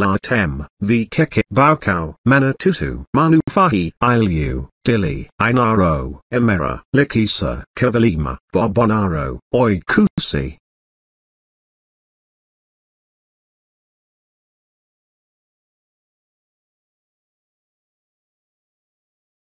Latem, Vkekit Baukau, Manatutu, Manufahi, Ilu, Dili, Inaro, Emera, Likisa, Kavalima, Bobonaro, Oikusi,